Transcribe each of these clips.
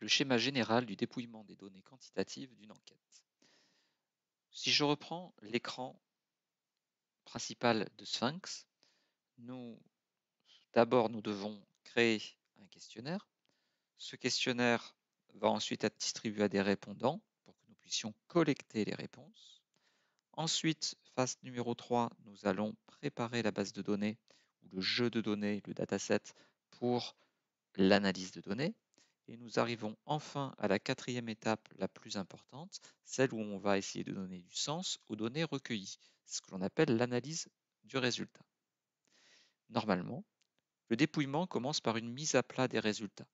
le schéma général du dépouillement des données quantitatives d'une enquête. Si je reprends l'écran principal de Sphinx, nous d'abord nous devons créer un questionnaire. Ce questionnaire va ensuite être distribué à des répondants pour que nous puissions collecter les réponses. Ensuite, phase numéro 3, nous allons préparer la base de données ou le jeu de données, le dataset, pour l'analyse de données. Et nous arrivons enfin à la quatrième étape la plus importante, celle où on va essayer de donner du sens aux données recueillies, ce que l'on appelle l'analyse du résultat. Normalement, le dépouillement commence par une mise à plat des résultats.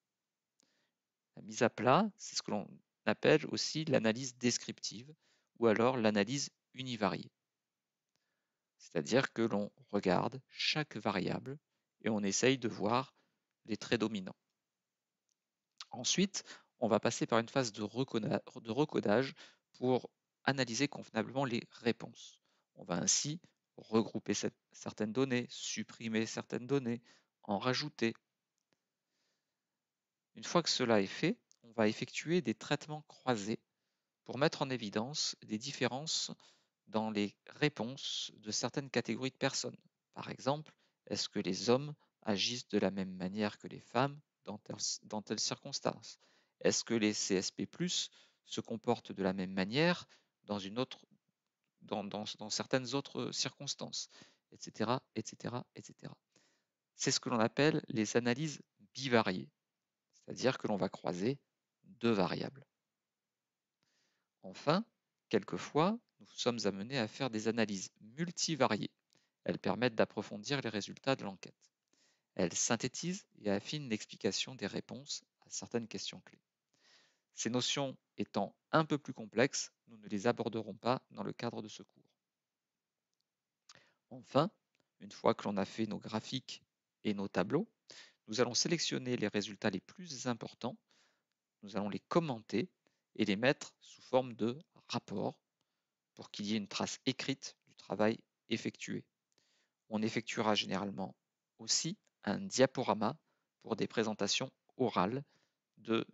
La mise à plat, c'est ce que l'on appelle aussi l'analyse descriptive ou alors l'analyse univariée. C'est-à-dire que l'on regarde chaque variable et on essaye de voir les traits dominants. Ensuite, on va passer par une phase de, recodage pour analyser convenablement les réponses. On va ainsi regrouper certaines données, supprimer certaines données, en rajouter. Une fois que cela est fait, on va effectuer des traitements croisés pour mettre en évidence des différences dans les réponses de certaines catégories de personnes. Par exemple, est-ce que les hommes agissent de la même manière que les femmes dans, dans telles circonstances Est-ce que les CSP ⁇ se comportent de la même manière dans, certaines autres circonstances Etc. etc., etc. C'est ce que l'on appelle les analyses bivariées, c'est-à-dire que l'on va croiser deux variables. Enfin, quelquefois, nous sommes amenés à faire des analyses multivariées. Elles permettent d'approfondir les résultats de l'enquête. Elle synthétise et affine l'explication des réponses à certaines questions clés. Ces notions étant un peu plus complexes, nous ne les aborderons pas dans le cadre de ce cours. Enfin, une fois que l'on a fait nos graphiques et nos tableaux, nous allons sélectionner les résultats les plus importants, nous allons les commenter et les mettre sous forme de rapport pour qu'il y ait une trace écrite du travail effectué. On effectuera généralement aussi un diaporama pour des présentations orales euh,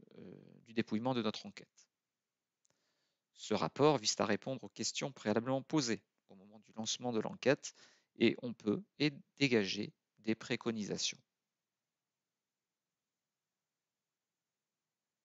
du dépouillement de notre enquête. Ce rapport vise à répondre aux questions préalablement posées au moment du lancement de l'enquête et on peut et dégager des préconisations.